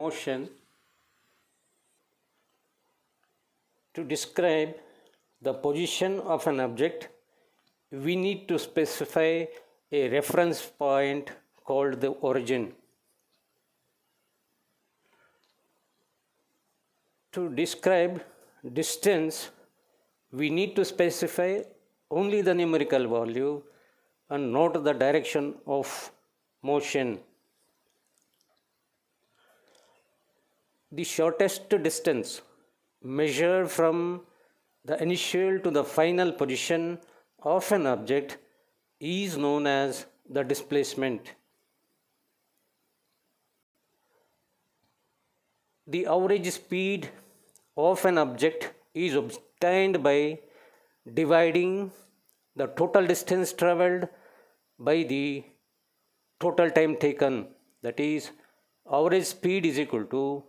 motion to describe the position of an object we need to specify a reference point called the origin to describe distance we need to specify only the numerical value and not the direction of motion the shortest distance measured from the initial to the final position of an object is known as the displacement. The average speed of an object is obtained by dividing the total distance traveled by the total time taken that is average speed is equal to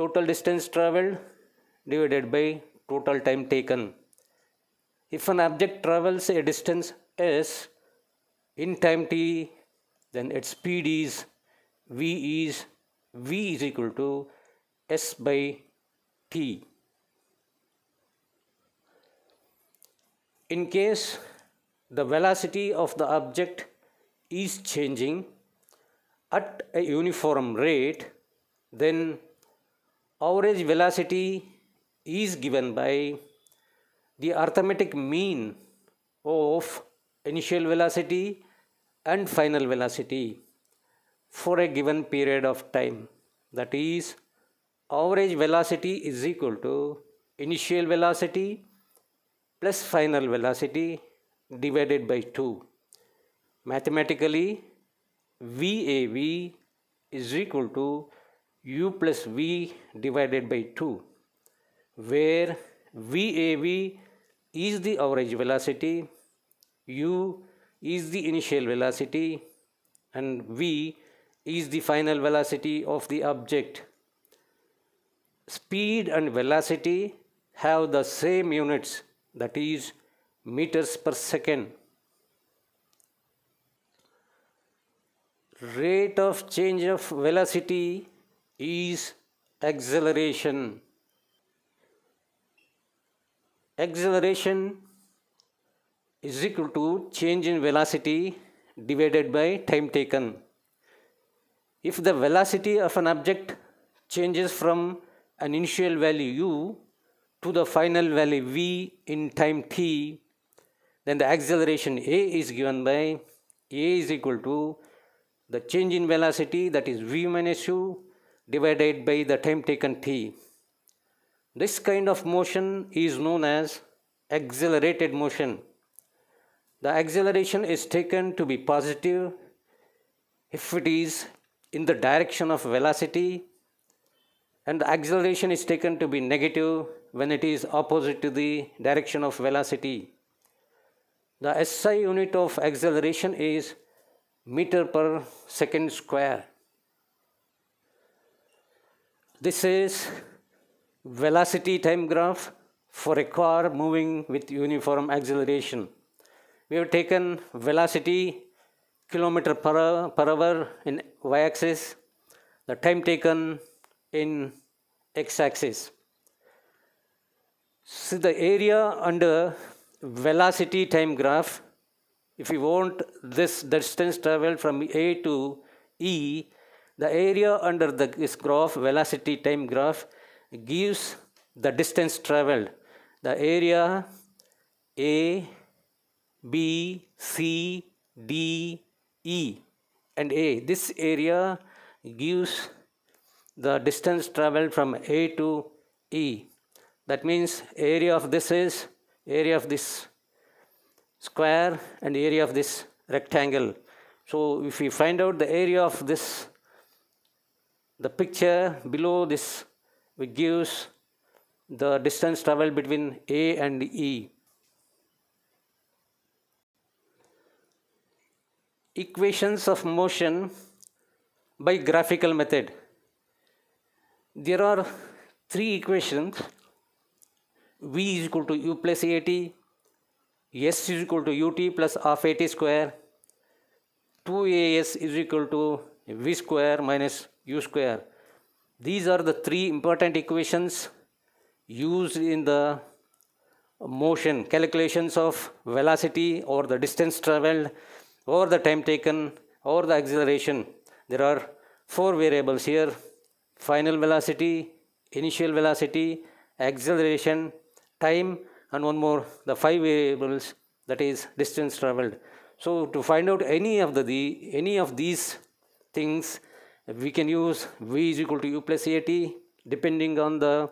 total distance traveled divided by total time taken. If an object travels a distance s in time t, then its speed is v is v is equal to s by t. In case the velocity of the object is changing at a uniform rate, then average velocity is given by the arithmetic mean of initial velocity and final velocity for a given period of time that is average velocity is equal to initial velocity plus final velocity divided by 2 mathematically VAV is equal to u plus v divided by 2 where VAV is the average velocity, u is the initial velocity and v is the final velocity of the object. Speed and velocity have the same units that is meters per second. Rate of change of velocity is acceleration. Acceleration is equal to change in velocity divided by time taken. If the velocity of an object changes from an initial value u to the final value v in time t, then the acceleration a is given by a is equal to the change in velocity that is v minus u divided by the time taken t. This kind of motion is known as accelerated motion. The acceleration is taken to be positive if it is in the direction of velocity and the acceleration is taken to be negative when it is opposite to the direction of velocity. The SI unit of acceleration is meter per second square. This is velocity time graph for a car moving with uniform acceleration. We have taken velocity kilometer per hour, per hour in y-axis, the time taken in x-axis. So the area under velocity time graph, if you want this distance traveled from A to E, the area under this graph, velocity time graph, gives the distance traveled. The area A, B, C, D, E and A. This area gives the distance traveled from A to E. That means area of this is area of this square and area of this rectangle. So if we find out the area of this the picture below this gives the distance traveled between A and E. Equations of motion by graphical method. There are three equations V is equal to U plus AT, S is equal to UT plus half AT square, 2AS is equal to V square minus u square these are the three important equations used in the motion calculations of velocity or the distance traveled or the time taken or the acceleration there are four variables here final velocity initial velocity acceleration time and one more the five variables that is distance traveled so to find out any of the, the any of these things we can use v is equal to u plus at depending on the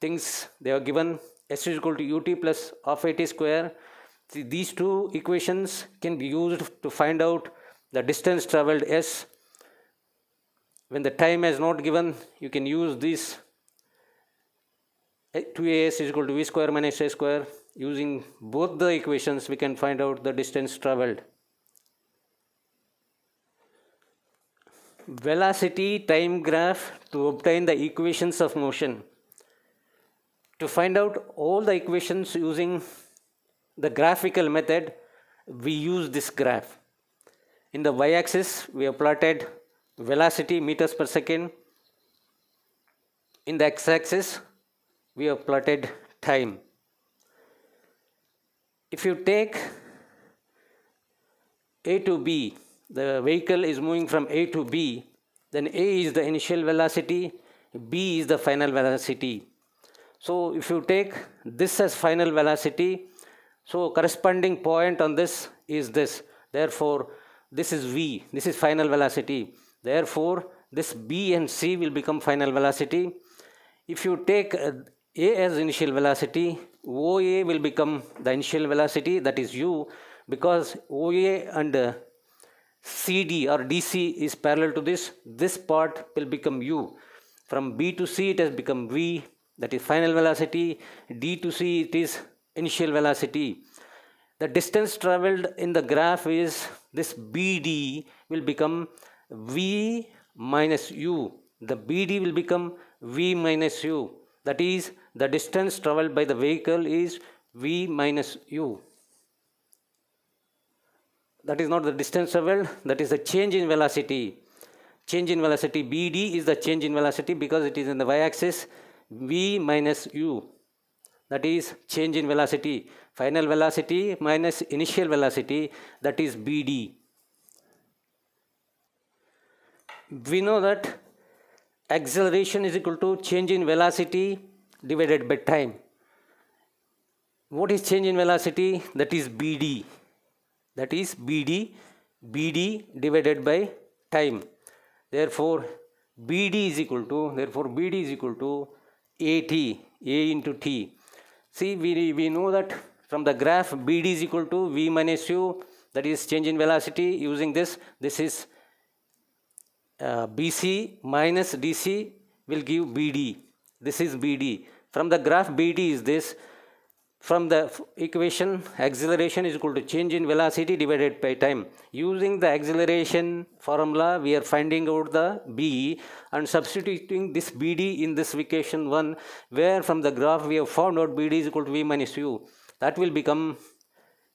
things they are given s is equal to ut plus half at square See, these two equations can be used to find out the distance traveled s when the time is not given you can use this 2as is equal to v square minus a square using both the equations we can find out the distance traveled velocity time graph to obtain the equations of motion. To find out all the equations using the graphical method, we use this graph. In the y-axis, we have plotted velocity meters per second. In the x-axis, we have plotted time. If you take A to B the vehicle is moving from A to B, then A is the initial velocity, B is the final velocity. So if you take this as final velocity, so corresponding point on this is this. Therefore, this is V, this is final velocity. Therefore, this B and C will become final velocity. If you take uh, A as initial velocity, OA will become the initial velocity that is U because OA and CD or DC is parallel to this, this part will become U. From B to C it has become V, that is final velocity, D to C it is initial velocity. The distance traveled in the graph is this BD will become V minus U. The BD will become V minus U. That is the distance traveled by the vehicle is V minus U that is not the distance traveled that is the change in velocity change in velocity bd is the change in velocity because it is in the y axis v minus u that is change in velocity final velocity minus initial velocity that is bd we know that acceleration is equal to change in velocity divided by time what is change in velocity that is bd that is BD, BD divided by time. Therefore, BD is equal to, therefore BD is equal to AT, A into T. See, we, we know that from the graph BD is equal to V minus U, that is change in velocity using this, this is uh, BC minus DC will give BD. This is BD. From the graph BD is this, from the equation, acceleration is equal to change in velocity divided by time. Using the acceleration formula, we are finding out the B and substituting this BD in this equation 1, where from the graph we have found out BD is equal to V minus U. That will become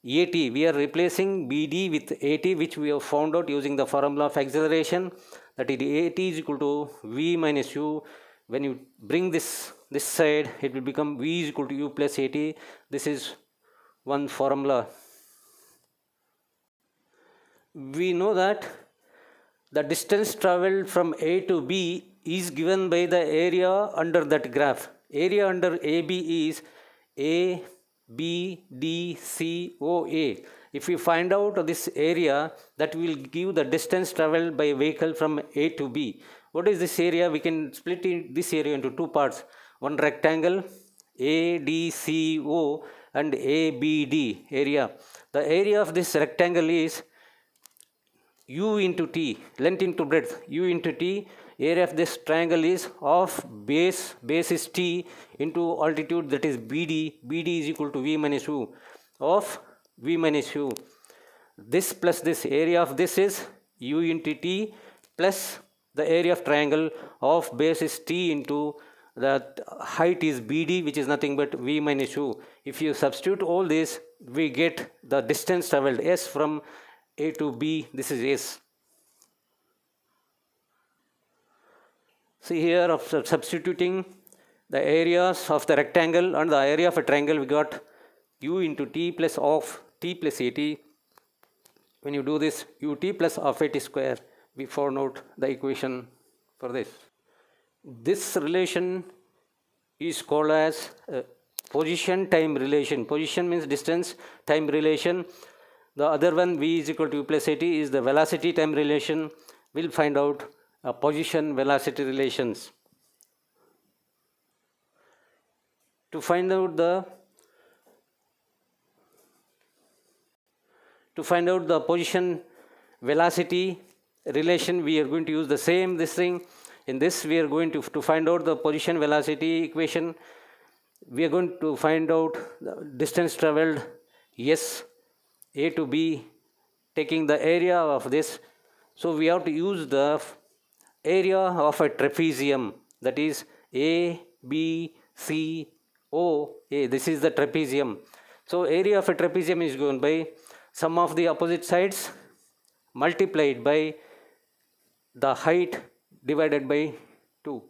AT. We are replacing BD with AT, which we have found out using the formula of acceleration, that is AT is equal to V minus U. When you bring this this side it will become v is equal to u plus at this is one formula we know that the distance traveled from a to b is given by the area under that graph area under ab is a b d c o a if we find out this area that will give the distance traveled by vehicle from a to b what is this area we can split this area into two parts one rectangle ADCO and ABD area. The area of this rectangle is u into t, length into breadth, u into t. Area of this triangle is of base, base is t into altitude that is BD. BD is equal to V minus u of V minus u. This plus this area of this is u into t plus the area of triangle of base is t into that height is BD which is nothing but V minus U. If you substitute all this we get the distance travelled S from A to B this is S. See here of substituting the areas of the rectangle and the area of a triangle we got U into T plus of T plus AT. When you do this UT plus of AT square we found out the equation for this this relation is called as uh, position time relation position means distance time relation the other one v is equal to u plus at is the velocity time relation we'll find out uh, position velocity relations to find out the to find out the position velocity relation we are going to use the same this thing in this, we are going to, to find out the position velocity equation. We are going to find out the distance traveled, yes, A to B, taking the area of this. So we have to use the area of a trapezium, that is A, B, C, O, A. This is the trapezium. So area of a trapezium is given by some of the opposite sides multiplied by the height divided by 2.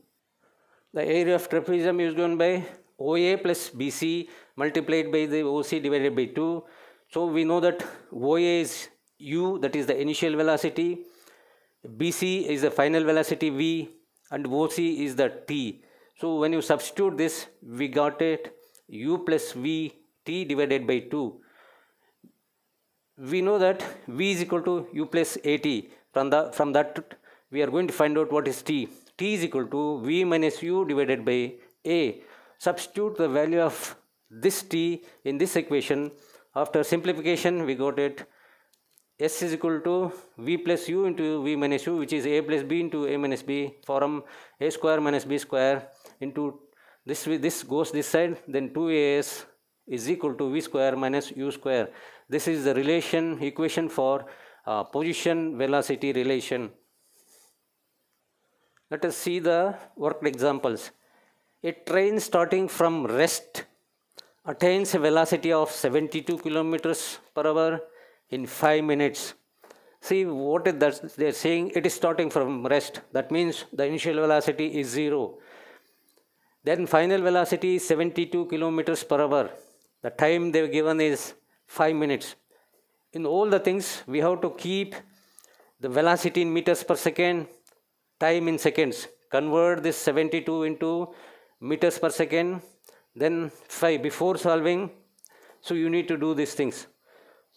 The area of trapezium is given by OA plus BC multiplied by the OC divided by 2. So we know that OA is u that is the initial velocity, BC is the final velocity v and OC is the t. So when you substitute this we got it u plus v t divided by 2. We know that v is equal to u plus at from the from that we are going to find out what is t t is equal to v minus u divided by a substitute the value of this t in this equation after simplification we got it s is equal to v plus u into v minus u which is a plus b into a minus b form a square minus b square into this this goes this side then 2as is equal to v square minus u square this is the relation equation for uh, position velocity relation let us see the worked examples. A train starting from rest attains a velocity of 72 kilometers per hour in 5 minutes. See what they are saying, it is starting from rest. That means the initial velocity is 0. Then final velocity is 72 kilometers per hour. The time they have given is 5 minutes. In all the things, we have to keep the velocity in meters per second time in seconds convert this 72 into meters per second then 5 before solving so you need to do these things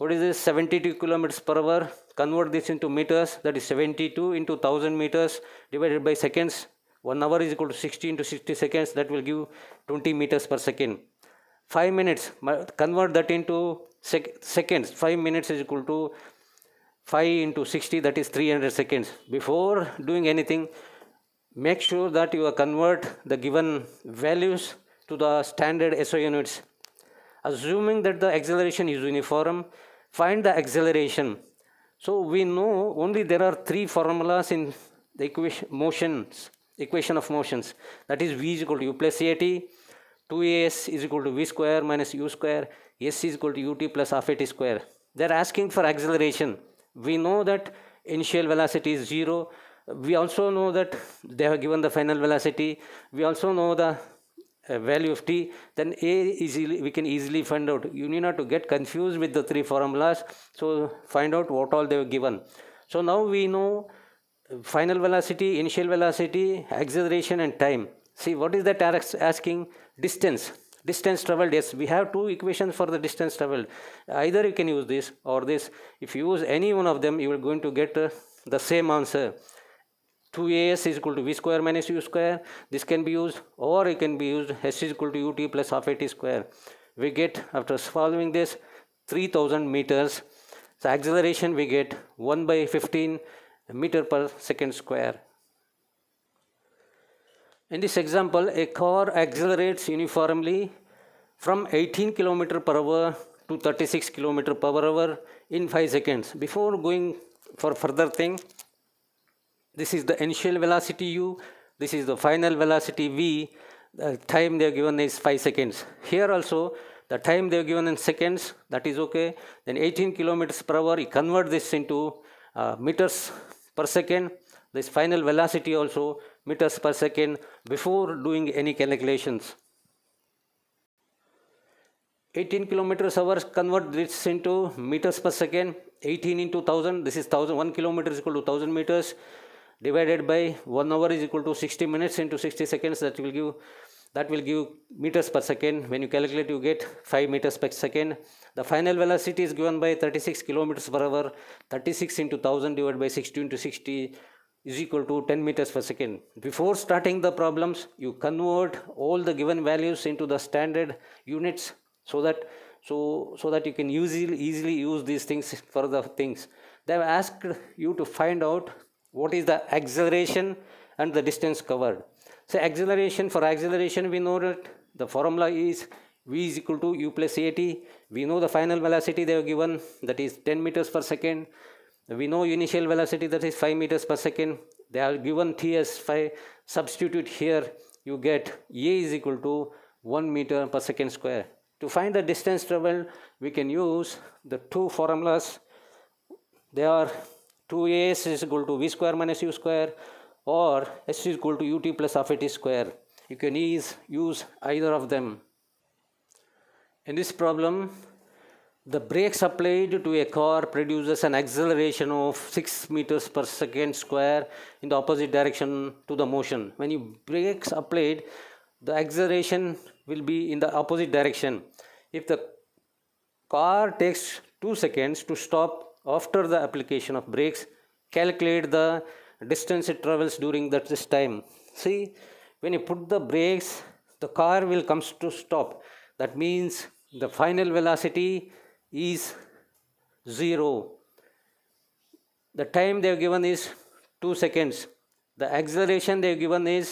what is this 72 kilometers per hour convert this into meters that is 72 into 1000 meters divided by seconds 1 hour is equal to 60 into 60 seconds that will give 20 meters per second 5 minutes convert that into sec seconds 5 minutes is equal to 5 into 60 that is 300 seconds before doing anything make sure that you convert the given values to the standard SO units assuming that the acceleration is uniform find the acceleration so we know only there are three formulas in the equation motions equation of motions that is v is equal to u plus at 2as is equal to v square minus u square s is equal to ut plus half at square they're asking for acceleration we know that initial velocity is 0. We also know that they have given the final velocity. We also know the uh, value of t then a easily we can easily find out you need not to get confused with the three formulas so find out what all they were given so now we know uh, final velocity initial velocity acceleration and time see what is that asking distance distance traveled yes we have two equations for the distance traveled either you can use this or this if you use any one of them you are going to get uh, the same answer 2as is equal to v square minus u square this can be used or it can be used s is equal to ut plus half at square we get after following this 3000 meters the acceleration we get 1 by 15 meter per second square in this example, a car accelerates uniformly from 18 km per hour to 36 km per hour in 5 seconds. Before going for further thing, this is the initial velocity u, this is the final velocity v, the time they are given is 5 seconds. Here also, the time they are given in seconds, that is okay. Then 18 kilometers per hour, you convert this into uh, meters per second. This final velocity also meters per second before doing any calculations. 18 kilometers hour convert this into meters per second 18 into 1000 this is 1000 1 kilometer is equal to 1000 meters divided by 1 hour is equal to 60 minutes into 60 seconds that will give that will give meters per second when you calculate you get 5 meters per second the final velocity is given by 36 kilometers per hour 36 into 1000 divided by 60 into 60 is equal to 10 meters per second. Before starting the problems, you convert all the given values into the standard units so that so so that you can easily easily use these things for the things. They have asked you to find out what is the acceleration and the distance covered. So acceleration for acceleration we know that the formula is v is equal to u plus at. We know the final velocity they have given that is 10 meters per second we know initial velocity that is 5 meters per second. They are given t as 5. Substitute here, you get a is equal to 1 meter per second square. To find the distance traveled, we can use the two formulas. They are 2as is equal to v square minus u square or s is equal to ut plus half at square. You can use either of them. In this problem, the brakes applied to a car produces an acceleration of 6 meters per second square in the opposite direction to the motion. When you brakes applied, the acceleration will be in the opposite direction. If the car takes 2 seconds to stop after the application of brakes, calculate the distance it travels during that this time. See, when you put the brakes, the car will comes to stop. That means the final velocity is 0 the time they have given is 2 seconds the acceleration they have given is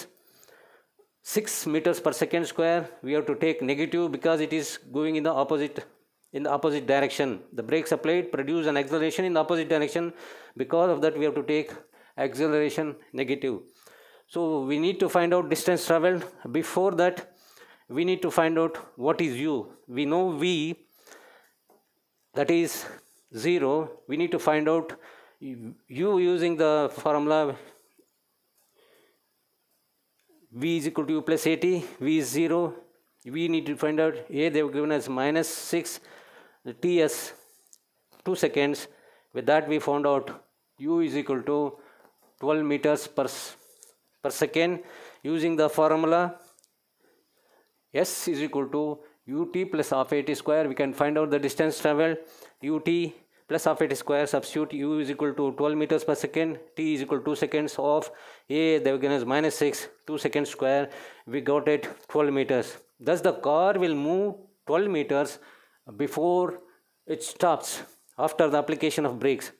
6 meters per second square we have to take negative because it is going in the opposite in the opposite direction the brakes applied produce an acceleration in the opposite direction because of that we have to take acceleration negative so we need to find out distance traveled before that we need to find out what is u we know v that is 0 we need to find out u using the formula v is equal to u plus 80 v is 0 we need to find out a they have given us minus 6 ts t 2 seconds with that we found out u is equal to 12 meters per per second using the formula s is equal to ut plus half at square we can find out the distance traveled ut plus half at square substitute u is equal to 12 meters per second t is equal to 2 seconds of a the again is minus 6 2 seconds square we got it 12 meters thus the car will move 12 meters before it stops after the application of brakes